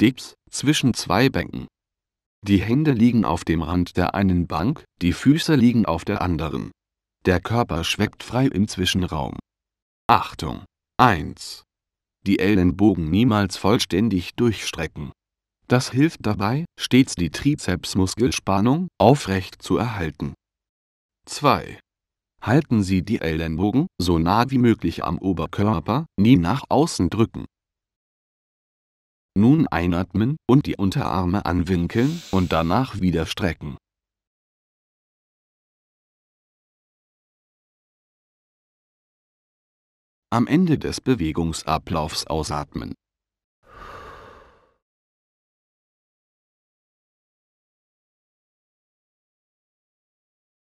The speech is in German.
Dips, zwischen zwei Bänken. Die Hände liegen auf dem Rand der einen Bank, die Füße liegen auf der anderen. Der Körper schwebt frei im Zwischenraum. Achtung! 1. Die Ellenbogen niemals vollständig durchstrecken. Das hilft dabei, stets die Trizepsmuskelspannung aufrecht zu erhalten. 2. Halten Sie die Ellenbogen so nah wie möglich am Oberkörper, nie nach außen drücken. Nun einatmen und die Unterarme anwinkeln und danach wieder strecken. Am Ende des Bewegungsablaufs ausatmen